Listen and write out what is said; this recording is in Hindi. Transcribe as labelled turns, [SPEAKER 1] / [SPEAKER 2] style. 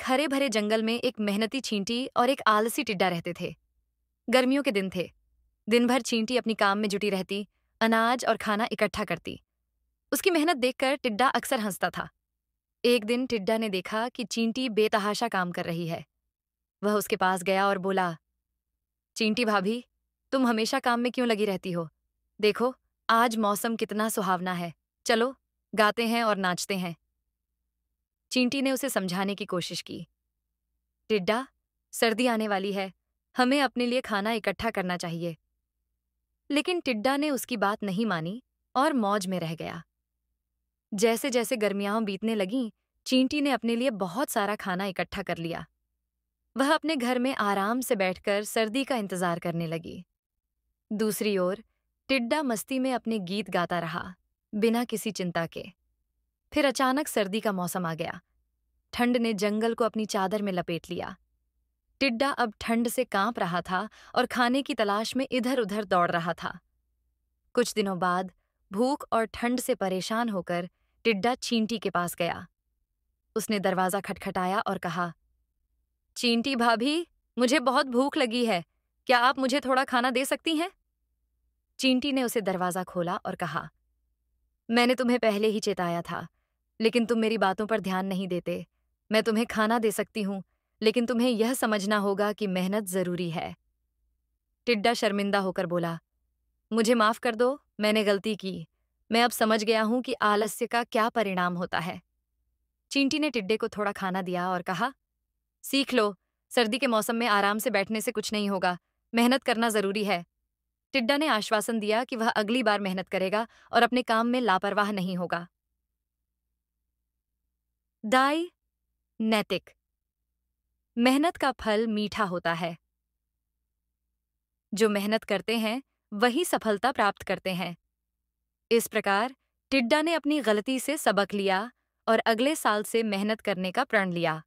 [SPEAKER 1] एक हरे भरे जंगल में एक मेहनती चींटी और एक आलसी टिड्डा रहते थे गर्मियों के दिन थे दिन भर चींटी अपनी काम में जुटी रहती अनाज और खाना इकट्ठा करती उसकी मेहनत देखकर टिड्डा अक्सर हंसता था एक दिन टिड्डा ने देखा कि चींटी बेतहाशा काम कर रही है वह उसके पास गया और बोला चींटी भाभी तुम हमेशा काम में क्यों लगी रहती हो देखो आज मौसम कितना सुहावना है चलो गाते हैं और नाचते हैं चींटी ने उसे समझाने की कोशिश की टिड्डा सर्दी आने वाली है हमें अपने लिए खाना इकट्ठा करना चाहिए लेकिन टिड्डा ने उसकी बात नहीं मानी और मौज में रह गया जैसे जैसे गर्मियाँ बीतने लगीं चींटी ने अपने लिए बहुत सारा खाना इकट्ठा कर लिया वह अपने घर में आराम से बैठकर सर्दी का इंतजार करने लगी दूसरी ओर टिड्डा मस्ती में अपने गीत गाता रहा बिना किसी चिंता के फिर अचानक सर्दी का मौसम आ गया ठंड ने जंगल को अपनी चादर में लपेट लिया टिड्डा अब ठंड से कांप रहा था और खाने की तलाश में इधर उधर दौड़ रहा था कुछ दिनों बाद भूख और ठंड से परेशान होकर टिड्डा चींटी के पास गया उसने दरवाज़ा खटखटाया और कहा चींटी भाभी मुझे बहुत भूख लगी है क्या आप मुझे थोड़ा खाना दे सकती हैं चींटी ने उसे दरवाज़ा खोला और कहा मैंने तुम्हें पहले ही चेताया था लेकिन तुम मेरी बातों पर ध्यान नहीं देते मैं तुम्हें खाना दे सकती हूँ लेकिन तुम्हें यह समझना होगा कि मेहनत ज़रूरी है टिड्डा शर्मिंदा होकर बोला मुझे माफ़ कर दो मैंने गलती की मैं अब समझ गया हूं कि आलस्य का क्या परिणाम होता है चींटी ने टिड्डे को थोड़ा खाना दिया और कहा सीख लो सर्दी के मौसम में आराम से बैठने से कुछ नहीं होगा मेहनत करना ज़रूरी है टिड्डा ने आश्वासन दिया कि वह अगली बार मेहनत करेगा और अपने काम में लापरवाह नहीं होगा दाई नैतिक मेहनत का फल मीठा होता है जो मेहनत करते हैं वही सफलता प्राप्त करते हैं इस प्रकार टिड्डा ने अपनी गलती से सबक लिया और अगले साल से मेहनत करने का प्रण लिया